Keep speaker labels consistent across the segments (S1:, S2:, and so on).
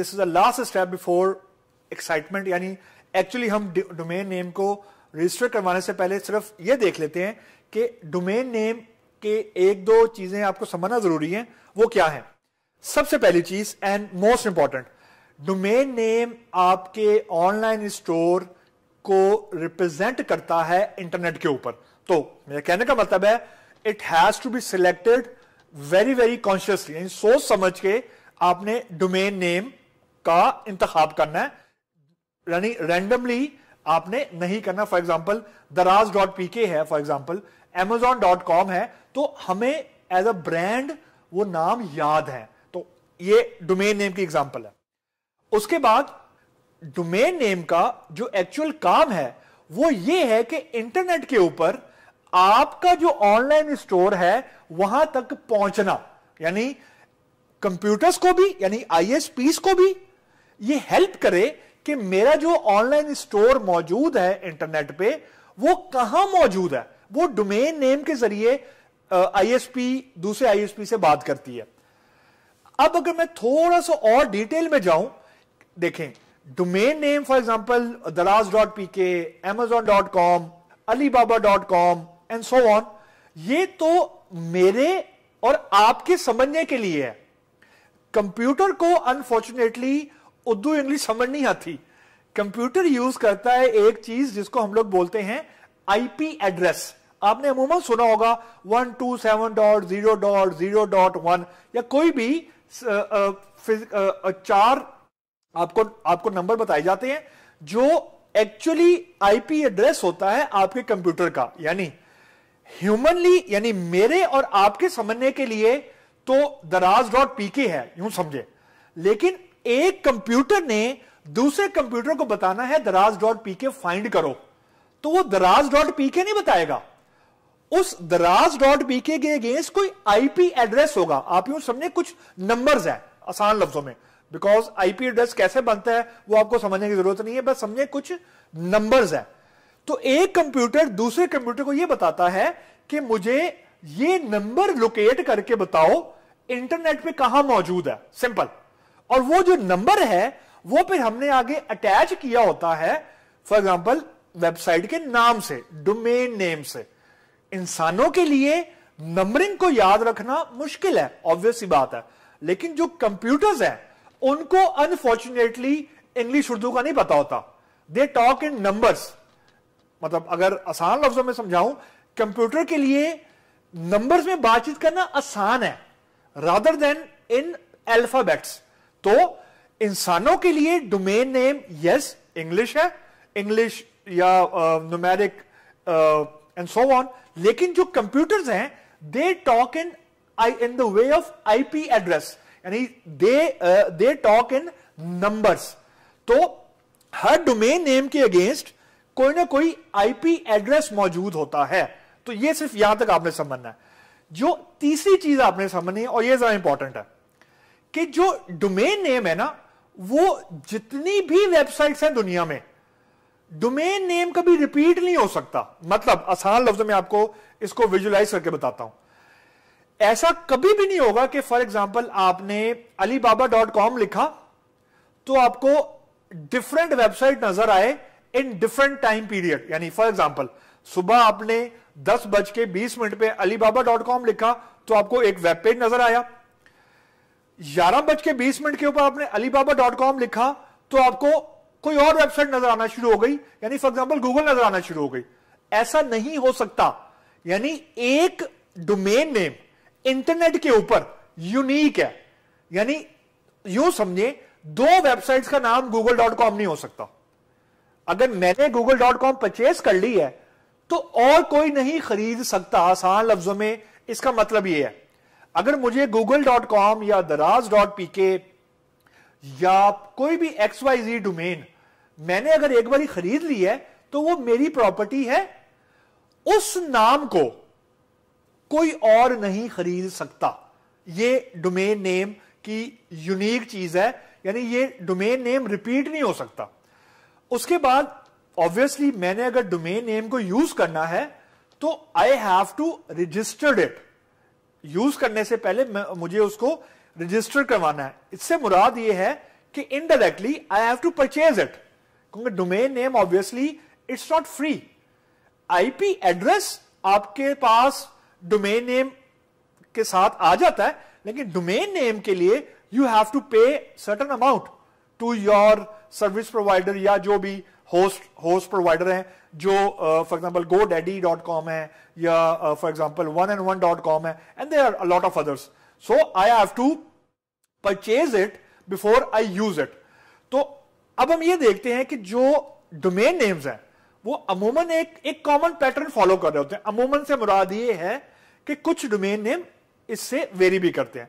S1: this is the last step before excitement यानी actually हम domain name को register करवाने से पहले सिर्फ ये देख लेते हैं कि डोमेन नेम के एक दो चीजें आपको समझना जरूरी है वो क्या है सबसे पहली चीज and most important domain name आपके ऑनलाइन स्टोर को रिप्रेजेंट करता है इंटरनेट के ऊपर तो मेरा कहने का मतलब है it has to be selected very very consciously सोच समझ के आपने डोमेन नेम का इंतखाब करना है रैंडमली आपने नहीं करना for example Daraz dot P K है for example Amazon dot com है तो हमें एज अ ब्रांड वो नाम याद है तो ये डोमेन नेम की एग्जाम्पल है उसके बाद डोमेन नेम का जो एक्चुअल काम है वो ये है कि इंटरनेट के ऊपर आपका जो ऑनलाइन स्टोर है वहां तक पहुंचना यानी कंप्यूटर्स को भी यानी आईएसपीस को भी ये हेल्प करे कि मेरा जो ऑनलाइन स्टोर मौजूद है इंटरनेट पे वो कहां मौजूद है वो डोमेन नेम के जरिए आईएसपी दूसरे आईएसपी से बात करती है अब अगर मैं थोड़ा सा और डिटेल में जाऊं देखें domain name for example Daraz dot P K Amazon dot com baba dot com and so on ये तो मेरे और आपके समझने के लिए है कंप्यूटर को अनफॉर्चुनेटली उर्दू इंग्लिश समझ नहीं आती कंप्यूटर यूज करता है एक चीज जिसको हम लोग बोलते हैं आईपी एड्रेस आपने अमूमन सुना होगा one two seven dot zero dot zero dot one या कोई भी चार आपको आपको नंबर बताए जाते हैं जो एक्चुअली आईपी एड्रेस होता है आपके कंप्यूटर का यानी ह्यूमनली यानी मेरे और आपके समझने के लिए तो दराज डॉट पीके है यूं समझे लेकिन एक कंप्यूटर ने दूसरे कंप्यूटर को बताना है दराज डॉट पी के फाइंड करो तो वो दराज डॉट पी के नहीं बताएगा उस Daraz dot P K against कोई आईपी एड्रेस होगा आप यूं समझे कुछ नंबर्स है आसान लफ्जों में बिकॉज आईपी एड्रेस कैसे बनता है वो आपको समझने की जरूरत नहीं है बस समझे कुछ नंबर्स है तो एक कंप्यूटर दूसरे कंप्यूटर को यह बताता है कि मुझे ये नंबर लोकेट करके बताओ इंटरनेट पे कहां मौजूद है सिंपल और वो जो नंबर है वो फिर हमने आगे अटैच किया होता है फॉर एग्जाम्पल वेबसाइट के नाम से डोमेन नेम से इंसानों के लिए नंबरिंग को याद रखना मुश्किल है ऑब्वियस बात है लेकिन जो कंप्यूटर्स हैं उनको अनफॉर्चुनेटली इंग्लिश उर्दू का नहीं पता होता दे टॉक इन नंबर्स मतलब अगर आसान लफ्जों में समझाऊं कंप्यूटर के लिए नंबर्स में बातचीत करना आसान है रादर देन इन एल्फाबेट्स तो इंसानों के लिए डोमेन नेम यस इंग्लिश है इंग्लिश या नुमेरिक एंड सो ऑन लेकिन जो कंप्यूटर्स हैं they talk in I in the way of IP address यानी they they talk in numbers तो हर डोमेन नेम के अगेंस्ट कोई ना कोई आईपी एड्रेस मौजूद होता है तो ये सिर्फ यहां तक आपने समझना है जो तीसरी चीज आपने समझनी है और ये जरा इंपॉर्टेंट है कि जो डोमेन नेम है ना वो जितनी भी वेबसाइट्स हैं दुनिया में डोमेन नेम कभी रिपीट नहीं हो सकता मतलब आसान लफ्ज में आपको इसको विजुलाइज करके बताता हूं ऐसा कभी भी नहीं होगा कि फॉर एग्जांपल आपने अलीबाबा डॉट कॉम लिखा तो आपको डिफरेंट वेबसाइट नजर आए इन डिफरेंट टाइम पीरियड यानी फॉर एग्जाम्पल सुबह आपने दस बज के बीस मिनट पे अली डॉट कॉम लिखा तो आपको एक वेब पेज नजर आया ग्यारह बज के बीस मिनट के ऊपर आपने अलीबाबा डॉट कॉम लिखा तो आपको कोई और वेबसाइट नजर आना शुरू हो गई यानी फॉर एग्जाम्पल गूगल नजर आना शुरू हो गई ऐसा नहीं हो सकता यानी एक डोमेन नेम इंटरनेट के ऊपर यूनिक है यानी यूं समझे दो वेबसाइट्स का नाम गूगल डॉट कॉम नहीं हो सकता अगर मैंने गूगल डॉट कॉम परचेस कर ली है तो और कोई नहीं खरीद सकता आसान लफ्जों में इसका मतलब यह है अगर मुझे गूगल डॉट कॉम या दराज डॉट पी के या कोई भी एक्स वाई जी डोमेन मैंने अगर एक बार खरीद ली है तो वो मेरी प्रॉपर्टी है उस नाम को कोई और नहीं खरीद सकता ये डोमेन नेम की यूनिक चीज है यानी ये डोमेन नेम रिपीट नहीं हो सकता उसके बाद ऑब्वियसली मैंने अगर डोमेन नेम को यूज करना है तो I have to registered it use करने से पहले मुझे उसको रजिस्टर करवाना है इससे मुराद ये है कि indirectly I have to purchase it क्योंकि domain name obviously it's not free IP address आपके पास डोमेन नेम के साथ आ जाता है लेकिन डोमेन नेम के लिए you have to pay certain amount to your service provider या जो भी होस्ट होस्ट प्रोवाइडर हैं जो for example GoDaddy dot com है या for example one and one dot com है and there lot of others so I have to purchase it before I use it तो अब हम ये देखते हैं कि जो डोमेन नेम्स हैं वो अमूमन एक एक कॉमन पैटर्न फॉलो कर रहे होते हैं अमूमन से मुराद ये है कि कुछ डोमेन नेम इससे वेरी भी करते हैं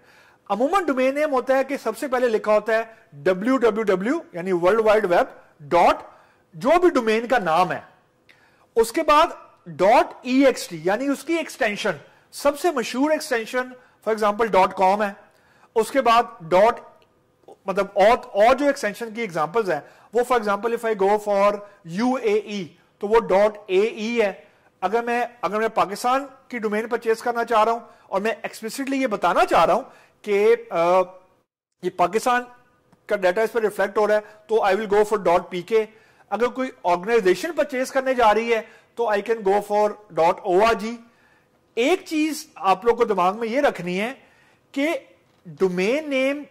S1: अमूमन डोमेन नेम होता है कि सबसे पहले लिखा होता है डब्ल्यू डब्ल्यू डब्ल्यू यानी वर्ल्ड वाइड वेब डॉट जो भी डोमेन का नाम है उसके बाद डॉट ई एक्स टी यानी उसकी एक्सटेंशन सबसे मशहूर extension for example dot com है उसके बाद डॉट मतलब और और जो एक्सटेंशन की एग्जाम्पल है वो for example if I go for U A तो वो डॉट ए e है अगर मैं अगर मैं पाकिस्तान की डोमेन परचेज करना चाह रहा हूं और मैं एक्सप्लिसिटली ये बताना चाह रहा हूं कि ये पाकिस्तान का डाटा इस पर रिफ्लेक्ट हो रहा है तो I will go for dot P K अगर कोई ऑर्गेनाइजेशन परचेज करने जा रही है तो I can go for dot O R G एक चीज आप लोग को दिमाग में ये रखनी है कि डोमेन नेम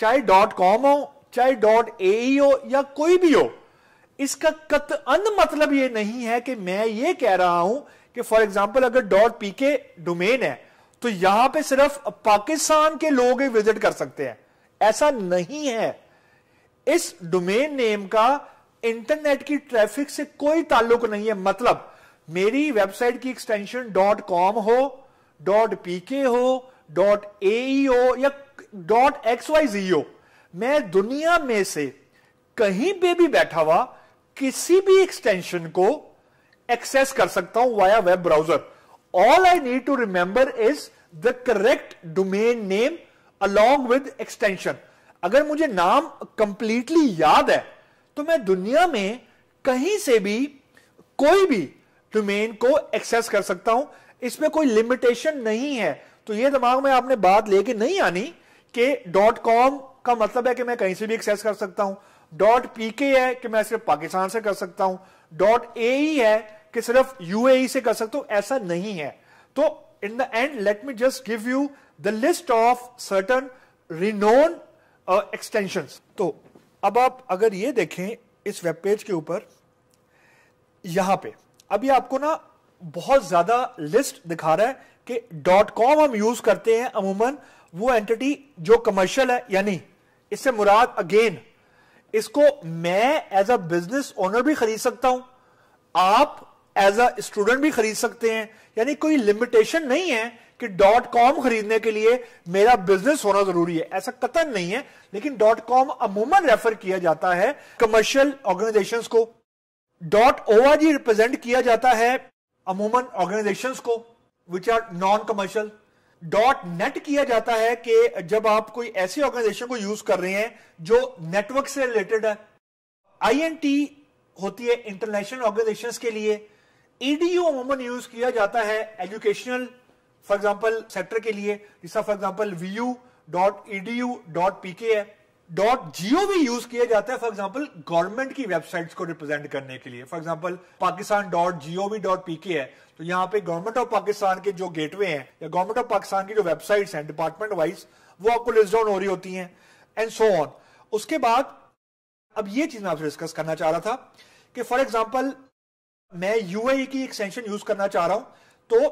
S1: चाहे डॉट कॉम हो चाहे डॉट ए e हो या कोई भी हो इसका कत अन्य मतलब ये नहीं है कि मैं ये कह रहा हूं कि फॉर एग्जाम्पल अगर डॉट पी के डोमेन है तो यहां पे सिर्फ पाकिस्तान के लोग ही विजिट कर सकते हैं ऐसा नहीं है इस डोमेन नेम का इंटरनेट की ट्रैफिक से कोई ताल्लुक नहीं है मतलब मेरी वेबसाइट की एक्सटेंशन डॉट कॉम हो डॉट पीके हो डॉट ए हो या डॉट एक्स वाई जी हो मैं दुनिया में से कहीं पे भी बैठा हुआ किसी भी एक्सटेंशन को एक्सेस कर सकता हूं via web browser all I need to remember is the correct domain name along with extension अगर मुझे नाम कंप्लीटली याद है तो मैं दुनिया में कहीं से भी कोई भी डोमेन को एक्सेस कर सकता हूं इसमें कोई लिमिटेशन नहीं है तो ये दिमाग में आपने बात लेके नहीं आनी कि डॉट कॉम का मतलब है कि मैं कहीं से भी एक्सेस कर सकता हूं डॉट पी के है कि मैं सिर्फ पाकिस्तान से कर सकता हूं डॉट ए है कि सिर्फ यूएई e से कर सकता हूं ऐसा नहीं है तो in the end let me just give you the list of certain renowned extension तो अब आप अगर ये देखें इस वेब पेज के ऊपर यहां पे अभी आपको ना बहुत ज्यादा लिस्ट दिखा रहा है कि डॉट कॉम हम यूज करते हैं अमूमन वो एंटिटी जो कमर्शियल है यानी इससे मुराद अगेन इसको मैं एज अ बिजनेस ओनर भी खरीद सकता हूं आप एज अ स्टूडेंट भी खरीद सकते हैं यानी कोई लिमिटेशन नहीं है कि डॉट कॉम खरीदने के लिए मेरा बिजनेस होना जरूरी है ऐसा कतन नहीं है लेकिन डॉट कॉम अमूमन रेफर किया जाता है कमर्शियल ऑर्गेनाइजेशन को डॉट ओ रिप्रेजेंट किया जाता है अमूमन ऑर्गेनाइजेशन को which are non commercial dot net किया जाता है कि जब आप कोई ऐसी ऑर्गेनाइजेशन को यूज कर रहे हैं जो नेटवर्क से रिलेटेड है आईएनटी होती है इंटरनेशनल ऑर्गेनाइजेशन के लिए ईडीयू e अमूमन यूज किया जाता है एजुकेशनल फॉर एग्जाम्पल सेक्टर के लिए जिसका for example V U dot E D U dot P K है डॉट जियो भी यूज किया जाता है फॉर एग्जाम्पल गवर्नमेंट की वेबसाइट को रिप्रेजेंट करने के लिए for example Pakistan dot gov dot P K है तो यहाँ पे गवर्नमेंट ऑफ पाकिस्तान के जो गेटवे हैं या गवर्नमेंट ऑफ पाकिस्तान की जो वेबसाइट हैं डिपार्टमेंट वाइज वो आपको लिस्ट डाउन हो रही होती हैं एंड सो ऑन उसके बाद अब ये चीज मैं आपसे डिस्कस करना चाह रहा था कि फॉर एग्जाम्पल मैं यूएई e की एक्सटेंशन यूज करना चाह रहा हूं तो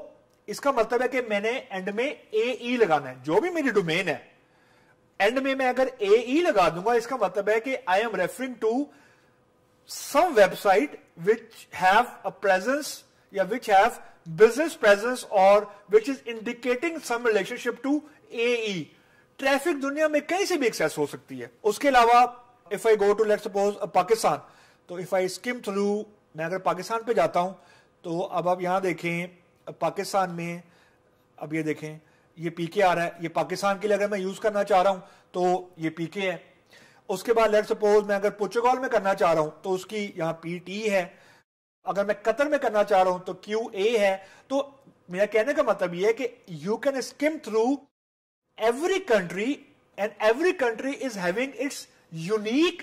S1: इसका मतलब है कि मैंने एंड में ए ई e लगाना है जो भी मेरी डोमेन है एंड में मैं अगर ए ई e लगा दूंगा इसका मतलब है कि I am referring to some website which have a presence या विच हैव बिजनेस प्रेजेंस और which is indicating some relationship to A E traffic दुनिया में कहीं से भी एक्सेस हो सकती है उसके अलावा if I go to let suppose Pakistan तो इफ आई स्किम थ्रू मैं अगर पाकिस्तान पे जाता हूं तो अब आप यहां देखें पाकिस्तान में अब ये देखें ये पीके आ रहा है ये पाकिस्तान के लिए अगर मैं यूज करना चाह रहा हूं तो ये पीके है उसके बाद लेट सपोज मैं अगर पुर्चुगाल में करना चाह रहा हूं तो उसकी यहां पी टी है अगर मैं कतर में करना चाह रहा हूं तो क्यू ए है तो मेरा कहने का मतलब यह है कि you can skim through every country and every country is having its unique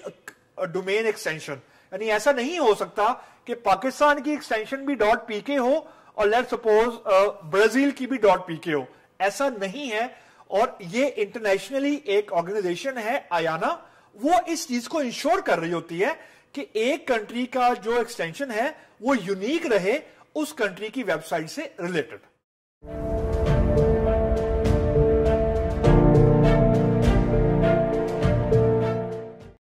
S1: domain extension यानी ऐसा नहीं हो सकता कि पाकिस्तान की एक्सटेंशन भी डॉट पीके हो और लेट सपोज ब्राजील की भी डॉट पीके हो ऐसा नहीं है और ये इंटरनेशनली एक ऑर्गेनाइजेशन है आयाना वो इस चीज को इंश्योर कर रही होती है कि एक कंट्री का जो एक्सटेंशन है वो यूनिक रहे उस कंट्री की वेबसाइट से रिलेटेड